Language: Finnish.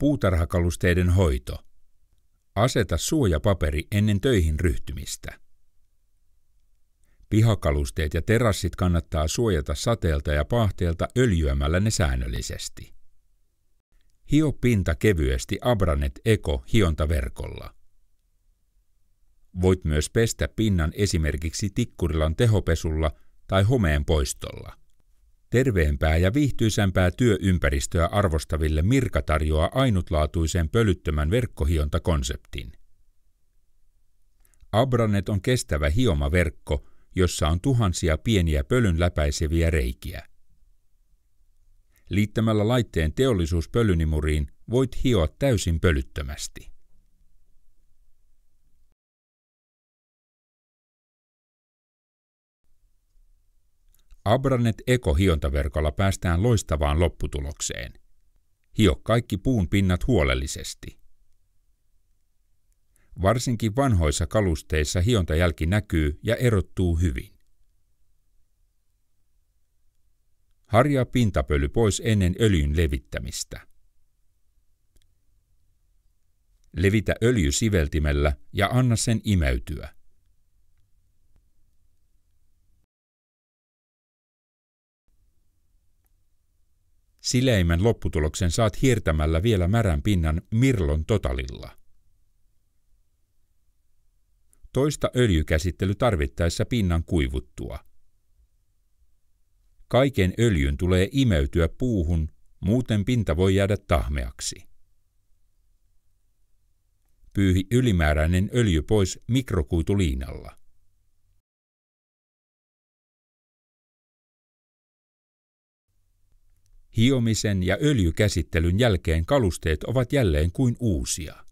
Puutarhakalusteiden hoito. Aseta suojapaperi ennen töihin ryhtymistä. Pihakalusteet ja terassit kannattaa suojata sateelta ja pahteelta öljyämällä ne säännöllisesti. Hio pinta kevyesti Abranet Eko hiontaverkolla. Voit myös pestä pinnan esimerkiksi tikkurilan tehopesulla tai homeen poistolla. Terveempää ja viihtyisempää työympäristöä arvostaville Mirka tarjoaa ainutlaatuisen pölyttömän verkkohiontakonseptin. Abranet on kestävä hiomaverkko, jossa on tuhansia pieniä pölyn läpäiseviä reikiä. Liittämällä laitteen teollisuuspölynimuriin voit hioa täysin pölyttömästi. Abranet ekohiontaverkolla hiontaverkolla päästään loistavaan lopputulokseen. Hio kaikki puun pinnat huolellisesti. Varsinkin vanhoissa kalusteissa hiontajälki näkyy ja erottuu hyvin. Harjaa pintapöly pois ennen öljyn levittämistä. Levitä öljy siveltimellä ja anna sen imeytyä. Sileimmän lopputuloksen saat hiertämällä vielä märän pinnan mirlon totalilla. Toista öljykäsittely tarvittaessa pinnan kuivuttua. Kaiken öljyn tulee imeytyä puuhun, muuten pinta voi jäädä tahmeaksi. Pyyhi ylimääräinen öljy pois mikrokuituliinalla. Hiomisen ja öljykäsittelyn jälkeen kalusteet ovat jälleen kuin uusia.